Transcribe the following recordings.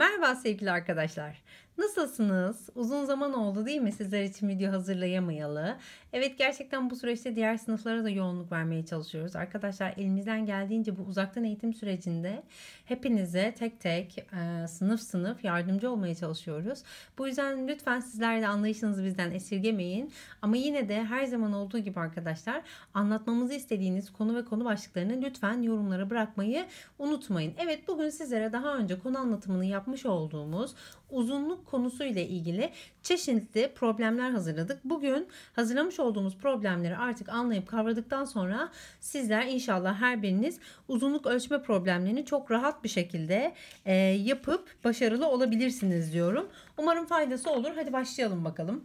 Merhaba sevgili arkadaşlar. Nasılsınız? Uzun zaman oldu değil mi sizler için video hazırlayamayalı? Evet gerçekten bu süreçte diğer sınıflara da yoğunluk vermeye çalışıyoruz. Arkadaşlar elimizden geldiğince bu uzaktan eğitim sürecinde hepinize tek tek e, sınıf sınıf yardımcı olmaya çalışıyoruz. Bu yüzden lütfen sizler de anlayışınızı bizden esirgemeyin. Ama yine de her zaman olduğu gibi arkadaşlar anlatmamızı istediğiniz konu ve konu başlıklarını lütfen yorumlara bırakmayı unutmayın. Evet bugün sizlere daha önce konu anlatımını yapmış olduğumuz uzunluk konusu ile ilgili çeşitli problemler hazırladık. Bugün hazırlamış olduğumuz problemleri artık anlayıp kavradıktan sonra sizler inşallah her biriniz uzunluk ölçme problemlerini çok rahat bir şekilde e, yapıp başarılı olabilirsiniz diyorum. Umarım faydası olur. Hadi başlayalım bakalım.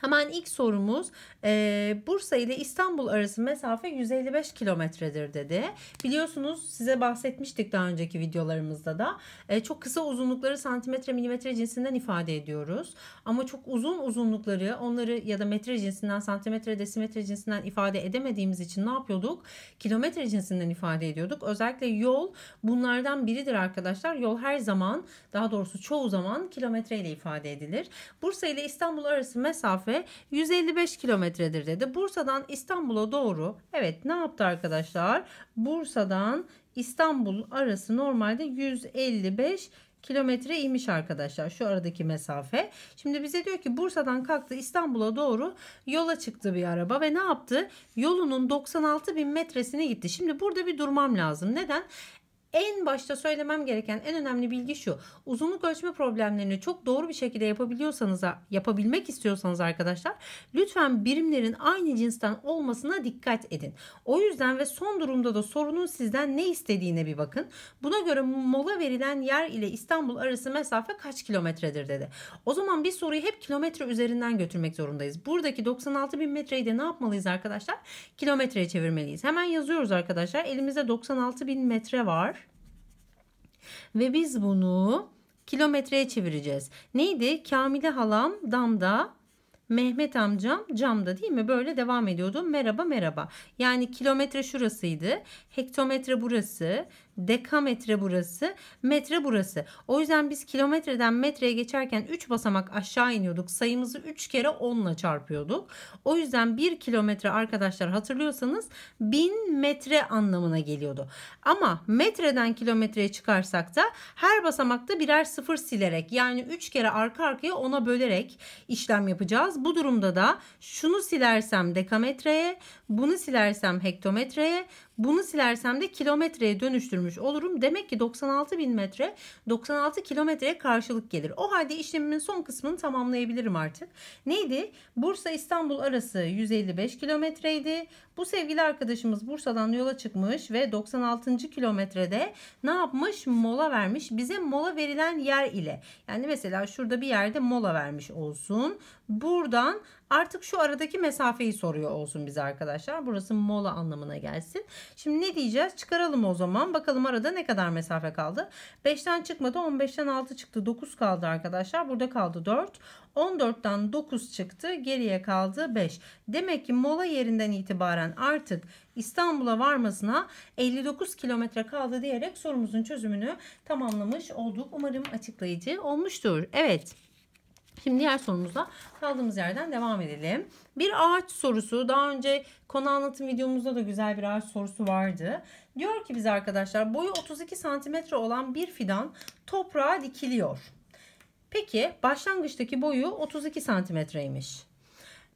Hemen ilk sorumuz e, Bursa ile İstanbul arası mesafe 155 kilometredir dedi. Biliyorsunuz size bahsetmiştik daha önceki videolarımızda da. E, çok kısa uzunlukları santimetre milimetre cinsinden ifade ediyoruz. Ama çok uzun uzunlukları onları ya da metre cinsinden santimetre desimetre cinsinden ifade edemediğimiz için ne yapıyorduk? Kilometre cinsinden ifade ediyorduk. Özellikle yol bunlardan biridir arkadaşlar. Yol her zaman daha doğrusu çoğu zaman kilometre ile ifade edilir. Bursa ile İstanbul arası mesafe mesafe 155 kilometredir dedi. Bursa'dan İstanbul'a doğru evet ne yaptı arkadaşlar? Bursa'dan İstanbul arası normalde 155 kilometre imiş arkadaşlar şu aradaki mesafe. Şimdi bize diyor ki Bursa'dan kalktı İstanbul'a doğru yola çıktı bir araba ve ne yaptı? Yolunun 96 bin metresine gitti. Şimdi burada bir durmam lazım. Neden? En başta söylemem gereken en önemli bilgi şu. Uzunluk ölçme problemlerini çok doğru bir şekilde yapabiliyorsanız, yapabilmek istiyorsanız arkadaşlar lütfen birimlerin aynı cinsten olmasına dikkat edin. O yüzden ve son durumda da sorunun sizden ne istediğine bir bakın. Buna göre mola verilen yer ile İstanbul arası mesafe kaç kilometredir dedi. O zaman bir soruyu hep kilometre üzerinden götürmek zorundayız. Buradaki 96 bin metreyi de ne yapmalıyız arkadaşlar? Kilometreye çevirmeliyiz. Hemen yazıyoruz arkadaşlar. Elimizde 96 bin metre var. Ve biz bunu kilometreye çevireceğiz. Neydi? Kamile halam damda, Mehmet amcam camda değil mi? Böyle devam ediyordu. Merhaba merhaba. Yani kilometre şurasıydı. Hektometre burası dekametre burası, metre burası. O yüzden biz kilometreden metreye geçerken 3 basamak aşağı iniyorduk. Sayımızı 3 kere 10 ile çarpıyorduk. O yüzden 1 kilometre arkadaşlar hatırlıyorsanız 1000 metre anlamına geliyordu. Ama metreden kilometreye çıkarsak da her basamakta birer sıfır silerek yani 3 kere arka arkaya 10'a bölerek işlem yapacağız. Bu durumda da şunu silersem dekametreye, bunu silersem hektometreye, bunu silersem de kilometreye dönüştürmüş olurum. Demek ki 96 bin metre 96 kilometreye karşılık gelir. O halde işlemimin son kısmını tamamlayabilirim artık. Neydi? Bursa İstanbul arası 155 kilometreydi. Bu sevgili arkadaşımız Bursa'dan yola çıkmış ve 96. kilometrede ne yapmış? Mola vermiş. Bize mola verilen yer ile. Yani mesela şurada bir yerde mola vermiş olsun. Buradan Artık şu aradaki mesafeyi soruyor olsun bize arkadaşlar. Burası mola anlamına gelsin. Şimdi ne diyeceğiz? Çıkaralım o zaman. Bakalım arada ne kadar mesafe kaldı? 5'ten çıkmadı. 15'ten 6 çıktı. 9 kaldı arkadaşlar. Burada kaldı 4. 14'ten 9 çıktı. Geriye kaldı 5. Demek ki mola yerinden itibaren artık İstanbul'a varmasına 59 kilometre kaldı diyerek sorumuzun çözümünü tamamlamış olduk. Umarım açıklayıcı olmuştur. Evet. Şimdi diğer sorumuzda kaldığımız yerden devam edelim. Bir ağaç sorusu. Daha önce konu anlatım videomuzda da güzel bir ağaç sorusu vardı. Diyor ki bize arkadaşlar boyu 32 cm olan bir fidan toprağa dikiliyor. Peki başlangıçtaki boyu 32 cm'ymiş.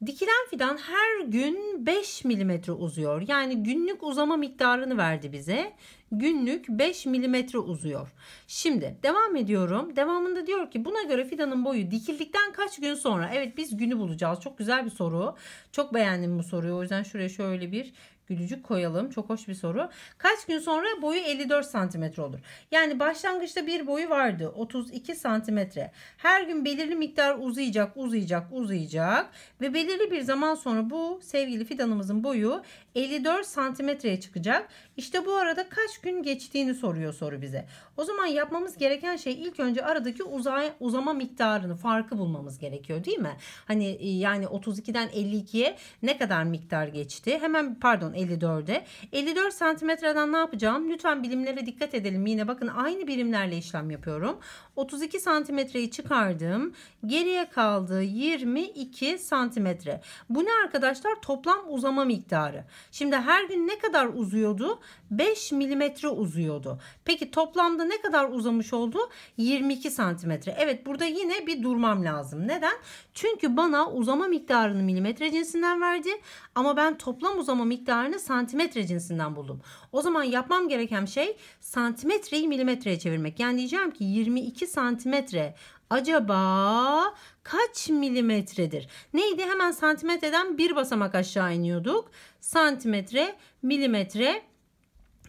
Dikilen fidan her gün 5 mm uzuyor. Yani günlük uzama miktarını verdi bize. Günlük 5 mm uzuyor. Şimdi devam ediyorum. Devamında diyor ki buna göre fidanın boyu dikildikten kaç gün sonra? Evet biz günü bulacağız. Çok güzel bir soru. Çok beğendim bu soruyu. O yüzden şuraya şöyle bir gülücük koyalım. Çok hoş bir soru. Kaç gün sonra boyu 54 santimetre olur? Yani başlangıçta bir boyu vardı. 32 santimetre. Her gün belirli miktar uzayacak, uzayacak, uzayacak. Ve belirli bir zaman sonra bu sevgili fidanımızın boyu 54 santimetreye çıkacak. İşte bu arada kaç gün geçtiğini soruyor soru bize. O zaman yapmamız gereken şey ilk önce aradaki uzay, uzama miktarını, farkı bulmamız gerekiyor değil mi? Hani e, yani 32'den 52'ye ne kadar miktar geçti? Hemen pardon 54'e. 54 santimetreden ne yapacağım? Lütfen bilimlere dikkat edelim. Yine bakın aynı birimlerle işlem yapıyorum. 32 santimetreyi çıkardım. Geriye kaldı 22 santimetre. Bu ne arkadaşlar? Toplam uzama miktarı. Şimdi her gün ne kadar uzuyordu? 5 milimetre uzuyordu. Peki toplamda ne kadar uzamış oldu? 22 santimetre. Evet burada yine bir durmam lazım. Neden? Çünkü bana uzama miktarını milimetre cinsinden verdi ama ben toplam uzama miktarını santimetre cinsinden buldum. O zaman yapmam gereken şey santimetreyi milimetreye çevirmek. Yani diyeceğim ki 22 santimetre acaba kaç milimetredir? Neydi? Hemen santimetreden bir basamak aşağı iniyorduk. Santimetre, milimetre,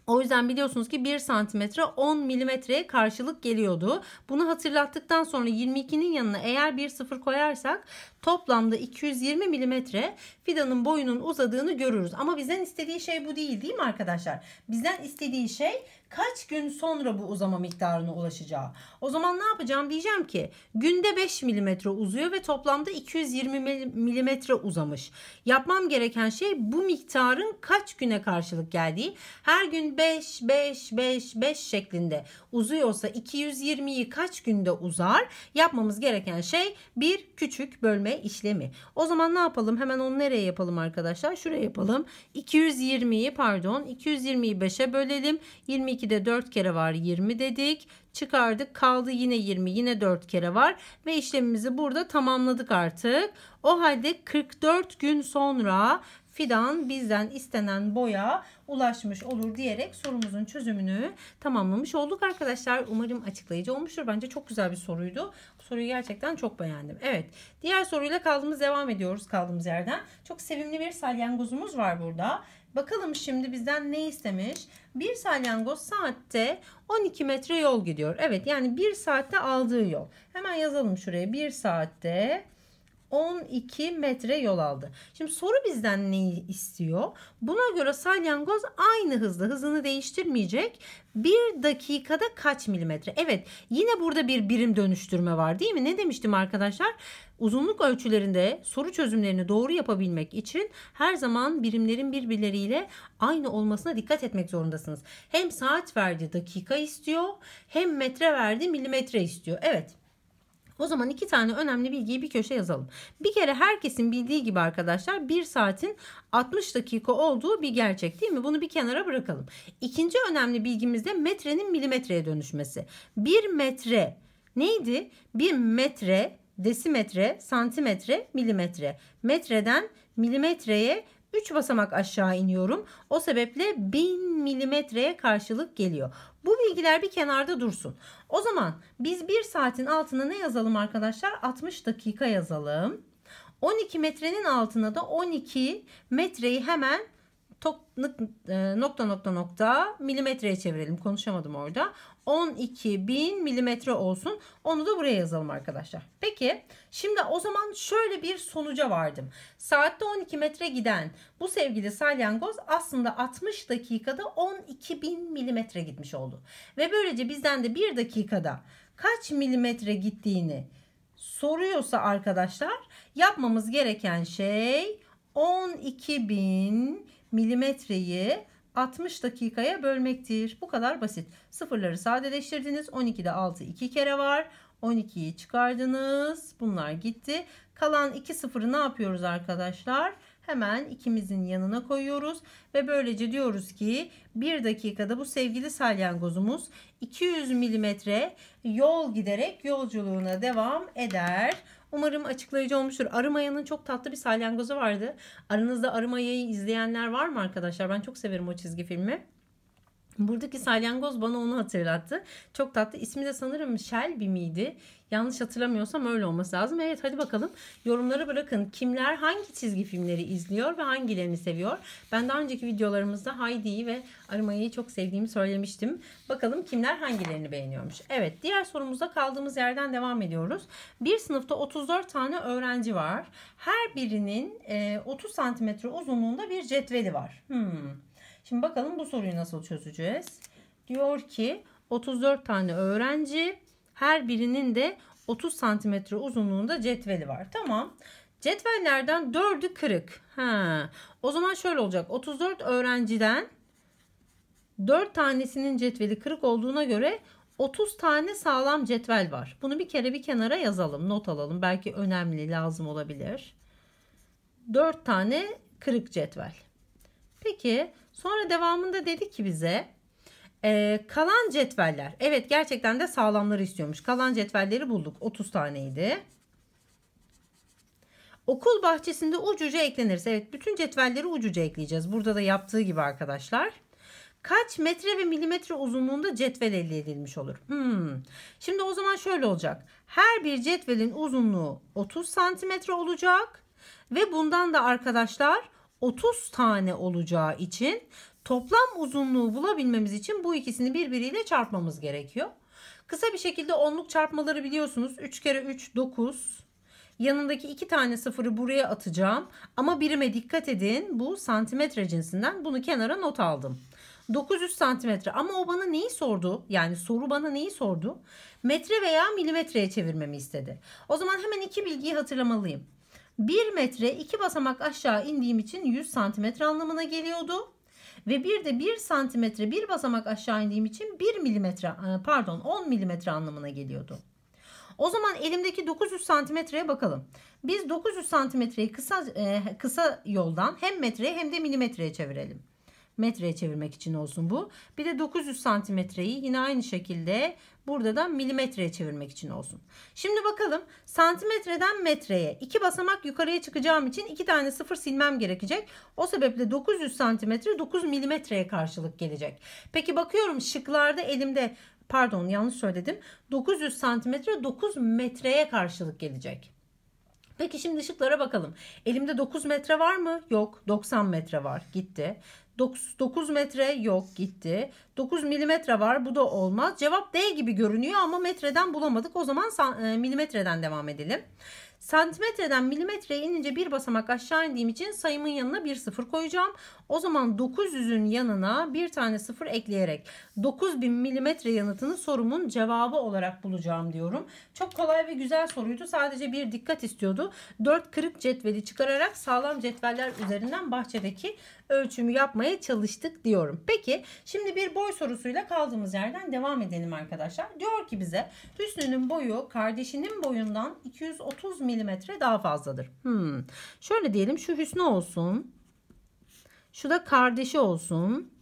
o yüzden biliyorsunuz ki 1 santimetre 10 milimetreye karşılık geliyordu. Bunu hatırlattıktan sonra 22'nin yanına eğer bir sıfır koyarsak toplamda 220 milimetre fidanın boyunun uzadığını görürüz. Ama bizden istediği şey bu değil değil mi arkadaşlar? Bizden istediği şey kaç gün sonra bu uzama miktarına ulaşacağı. O zaman ne yapacağım diyeceğim ki günde 5 milimetre uzuyor ve toplamda 220 milimetre uzamış. Yapmam gereken şey bu miktarın kaç güne karşılık geldiği. Her gün 5, 5, 5, 5 şeklinde uzuyorsa 220'yi kaç günde uzar? Yapmamız gereken şey bir küçük bölme işlemi. O zaman ne yapalım? Hemen onu nereye yapalım arkadaşlar? Şuraya yapalım. 220'yi pardon 220'yi 5'e bölelim. 22'de 4 kere var 20 dedik çıkardık. Kaldı yine 20 yine 4 kere var ve işlemimizi burada tamamladık artık. O halde 44 gün sonra fidan bizden istenen boya ulaşmış olur diyerek sorumuzun çözümünü tamamlamış olduk arkadaşlar. Umarım açıklayıcı olmuştur. Bence çok güzel bir soruydu. Soruyu gerçekten çok beğendim. Evet. Diğer soruyla kaldığımız devam ediyoruz kaldığımız yerden. Çok sevimli bir salyangozumuz var burada. Bakalım şimdi bizden ne istemiş? Bir salyangoz saatte 12 metre yol gidiyor. Evet yani bir saatte aldığı yol. Hemen yazalım şuraya. Bir saatte 12 metre yol aldı. Şimdi soru bizden neyi istiyor? Buna göre salyangoz aynı hızda hızını değiştirmeyecek. Bir dakikada kaç milimetre? Evet yine burada bir birim dönüştürme var değil mi? Ne demiştim arkadaşlar? Uzunluk ölçülerinde soru çözümlerini doğru yapabilmek için her zaman birimlerin birbirleriyle aynı olmasına dikkat etmek zorundasınız. Hem saat verdi dakika istiyor hem metre verdi milimetre istiyor. Evet o zaman iki tane önemli bilgiyi bir köşe yazalım. Bir kere herkesin bildiği gibi arkadaşlar bir saatin 60 dakika olduğu bir gerçek değil mi? Bunu bir kenara bırakalım. İkinci önemli bilgimiz de metrenin milimetreye dönüşmesi. Bir metre neydi? Bir metre, desimetre, santimetre, milimetre. Metreden milimetreye 3 basamak aşağı iniyorum. O sebeple 1000 milimetreye karşılık geliyor. Bu bilgiler bir kenarda dursun. O zaman biz 1 saatin altına ne yazalım arkadaşlar? 60 dakika yazalım. 12 metrenin altına da 12 metreyi hemen e, nokta nokta nokta milimetreye çevirelim. Konuşamadım orada. 12.000 milimetre olsun. Onu da buraya yazalım arkadaşlar. Peki şimdi o zaman şöyle bir sonuca vardım. Saatte 12 metre giden bu sevgili salyangoz aslında 60 dakikada 12.000 milimetre gitmiş oldu. Ve böylece bizden de 1 dakikada kaç milimetre gittiğini soruyorsa arkadaşlar yapmamız gereken şey 12.000 milimetreyi 60 dakikaya bölmektir. Bu kadar basit. Sıfırları sadeleştirdiniz. 12'de 6 2 kere var. 12'yi çıkardınız. Bunlar gitti. Kalan 2 sıfırı ne yapıyoruz arkadaşlar? Hemen ikimizin yanına koyuyoruz ve böylece diyoruz ki 1 dakikada bu sevgili salyangozumuz 200 milimetre yol giderek yolculuğuna devam eder. Umarım açıklayıcı olmuştur. Arı Maya'nın çok tatlı bir salyangozu vardı. Aranızda Arı Maya'yı izleyenler var mı arkadaşlar? Ben çok severim o çizgi filmi. Buradaki salyangoz bana onu hatırlattı. Çok tatlı. İsmi de sanırım Shelby miydi? Yanlış hatırlamıyorsam öyle olması lazım. Evet hadi bakalım yorumlara bırakın. Kimler hangi çizgi filmleri izliyor ve hangilerini seviyor? Ben daha önceki videolarımızda Heidi'yi ve Arımayı'yı çok sevdiğimi söylemiştim. Bakalım kimler hangilerini beğeniyormuş. Evet diğer sorumuzda kaldığımız yerden devam ediyoruz. Bir sınıfta 34 tane öğrenci var. Her birinin 30 e, santimetre uzunluğunda bir cetveli var. Hmm. Şimdi bakalım bu soruyu nasıl çözeceğiz. Diyor ki 34 tane öğrenci her birinin de 30 santimetre uzunluğunda cetveli var. Tamam. Cetvellerden 4'ü kırık. Ha. O zaman şöyle olacak. 34 öğrenciden 4 tanesinin cetveli kırık olduğuna göre 30 tane sağlam cetvel var. Bunu bir kere bir kenara yazalım. Not alalım. Belki önemli lazım olabilir. 4 tane kırık cetvel. Peki sonra devamında dedi ki bize ee, kalan cetveller. Evet gerçekten de sağlamları istiyormuş. Kalan cetvelleri bulduk. 30 taneydi. Okul bahçesinde ucuca eklenirse. Evet bütün cetvelleri ucuca ekleyeceğiz. Burada da yaptığı gibi arkadaşlar. Kaç metre ve milimetre uzunluğunda cetvel elde edilmiş olur? Hmm. Şimdi o zaman şöyle olacak. Her bir cetvelin uzunluğu 30 santimetre olacak. Ve bundan da arkadaşlar 30 tane olacağı için Toplam uzunluğu bulabilmemiz için bu ikisini birbiriyle çarpmamız gerekiyor. Kısa bir şekilde onluk çarpmaları biliyorsunuz. 3 kere 3 9. Yanındaki iki tane sıfırı buraya atacağım. Ama birime dikkat edin. Bu santimetre cinsinden. Bunu kenara not aldım. 900 santimetre. Ama o bana neyi sordu? Yani soru bana neyi sordu? Metre veya milimetreye çevirmemi istedi. O zaman hemen iki bilgiyi hatırlamalıyım. 1 metre 2 basamak aşağı indiğim için 100 santimetre anlamına geliyordu. Ve bir de 1 santimetre bir basamak aşağı indiğim için 1 milimetre e, pardon 10 milimetre anlamına geliyordu. O zaman elimdeki 900 santimetreye bakalım. Biz 900 santimetreyi kısa, e, kısa yoldan hem metreye hem de milimetreye çevirelim metreye çevirmek için olsun bu. Bir de 900 santimetreyi yine aynı şekilde burada da milimetreye çevirmek için olsun. Şimdi bakalım santimetreden metreye iki basamak yukarıya çıkacağım için iki tane sıfır silmem gerekecek. O sebeple 900 santimetre 9 milimetreye karşılık gelecek. Peki bakıyorum şıklarda elimde pardon yanlış söyledim 900 santimetre 9 metreye karşılık gelecek. Peki şimdi şıklara bakalım. Elimde 9 metre var mı? Yok. 90 metre var. Gitti. 9, metre yok gitti. 9 milimetre var bu da olmaz. Cevap D gibi görünüyor ama metreden bulamadık. O zaman e, milimetreden devam edelim. Santimetreden milimetreye inince bir basamak aşağı indiğim için sayımın yanına bir sıfır koyacağım. O zaman 900'ün yanına bir tane sıfır ekleyerek 9000 milimetre yanıtını sorumun cevabı olarak bulacağım diyorum. Çok kolay ve güzel soruydu. Sadece bir dikkat istiyordu. 4 kırık cetveli çıkararak sağlam cetveller üzerinden bahçedeki ölçümü yapmaya çalıştık diyorum. Peki şimdi bir boy sorusuyla kaldığımız yerden devam edelim arkadaşlar. Diyor ki bize Hüsnü'nün boyu kardeşinin boyundan 230 mm daha fazladır. Hmm. Şöyle diyelim şu Hüsnü olsun. Şu da kardeşi olsun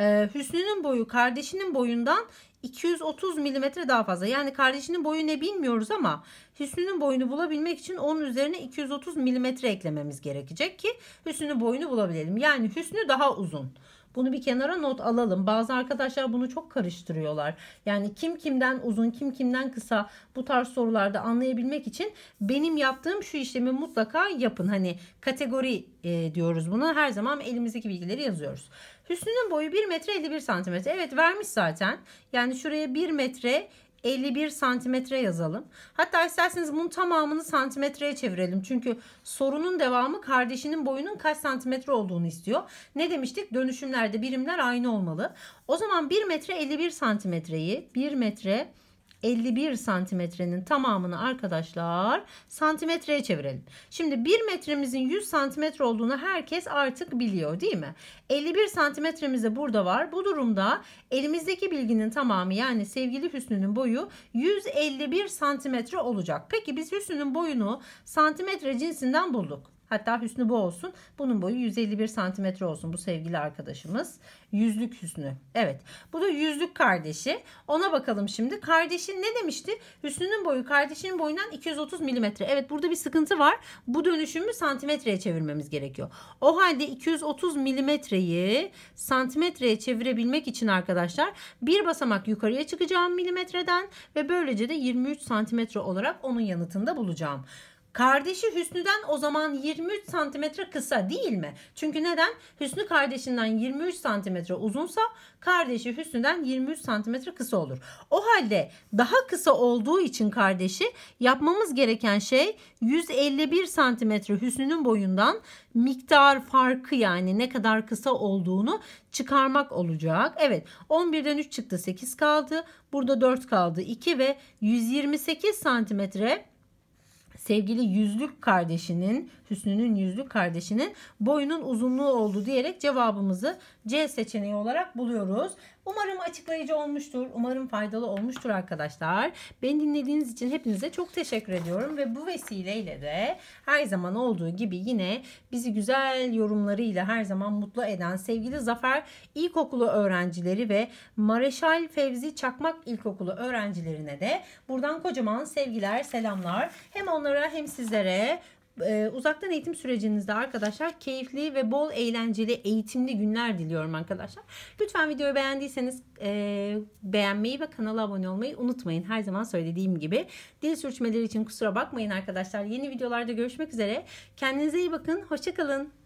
e, Hüsnü'nün boyu kardeşinin boyundan 230 milimetre daha fazla. Yani kardeşinin boyu ne bilmiyoruz ama Hüsnü'nün boyunu bulabilmek için onun üzerine 230 milimetre eklememiz gerekecek ki Hüsnü'nün boyunu bulabilelim. Yani Hüsnü daha uzun. Bunu bir kenara not alalım. Bazı arkadaşlar bunu çok karıştırıyorlar. Yani kim kimden uzun, kim kimden kısa bu tarz sorularda anlayabilmek için benim yaptığım şu işlemi mutlaka yapın. Hani kategori e, diyoruz buna. Her zaman elimizdeki bilgileri yazıyoruz. Hüsnü'nün boyu 1 metre 51 santimetre. Evet vermiş zaten. Yani şuraya 1 metre 51 santimetre yazalım. Hatta isterseniz bunun tamamını santimetreye çevirelim. Çünkü sorunun devamı kardeşinin boyunun kaç santimetre olduğunu istiyor. Ne demiştik? Dönüşümlerde birimler aynı olmalı. O zaman 1 metre 51 santimetreyi 1 metre 51 santimetrenin tamamını arkadaşlar santimetreye çevirelim. Şimdi 1 metremizin 100 santimetre olduğunu herkes artık biliyor değil mi? 51 santimetremiz de burada var. Bu durumda elimizdeki bilginin tamamı yani sevgili Hüsnü'nün boyu 151 santimetre olacak. Peki biz Hüsnü'nün boyunu santimetre cinsinden bulduk. Hatta hüsnü bu olsun. Bunun boyu 151 santimetre olsun bu sevgili arkadaşımız. Yüzlük hüsnü. Evet bu da yüzlük kardeşi. Ona bakalım şimdi. Kardeşin ne demişti? Hüsnü'nün boyu kardeşinin boyundan 230 milimetre. Evet burada bir sıkıntı var. Bu dönüşümü santimetreye çevirmemiz gerekiyor. O halde 230 milimetreyi santimetreye çevirebilmek için arkadaşlar bir basamak yukarıya çıkacağım milimetreden ve böylece de 23 santimetre olarak onun yanıtında bulacağım. Kardeşi Hüsnü'den o zaman 23 santimetre kısa değil mi? Çünkü neden? Hüsnü kardeşinden 23 santimetre uzunsa kardeşi Hüsnü'den 23 santimetre kısa olur. O halde daha kısa olduğu için kardeşi yapmamız gereken şey 151 santimetre Hüsnü'nün boyundan miktar farkı yani ne kadar kısa olduğunu çıkarmak olacak. Evet 11'den 3 çıktı 8 kaldı. Burada 4 kaldı 2 ve 128 santimetre sevgili yüzlük kardeşinin Hüsnü'nün yüzlü kardeşinin boyunun uzunluğu oldu diyerek cevabımızı C seçeneği olarak buluyoruz. Umarım açıklayıcı olmuştur. Umarım faydalı olmuştur arkadaşlar. Beni dinlediğiniz için hepinize çok teşekkür ediyorum ve bu vesileyle de her zaman olduğu gibi yine bizi güzel yorumlarıyla her zaman mutlu eden sevgili Zafer İlkokulu öğrencileri ve Mareşal Fevzi Çakmak İlkokulu öğrencilerine de buradan kocaman sevgiler, selamlar. Hem onlara hem sizlere ee, uzaktan eğitim sürecinizde arkadaşlar keyifli ve bol eğlenceli eğitimli günler diliyorum arkadaşlar. Lütfen videoyu beğendiyseniz e, beğenmeyi ve kanala abone olmayı unutmayın. Her zaman söylediğim gibi. Dil sürçmeleri için kusura bakmayın arkadaşlar. Yeni videolarda görüşmek üzere. Kendinize iyi bakın. Hoşçakalın.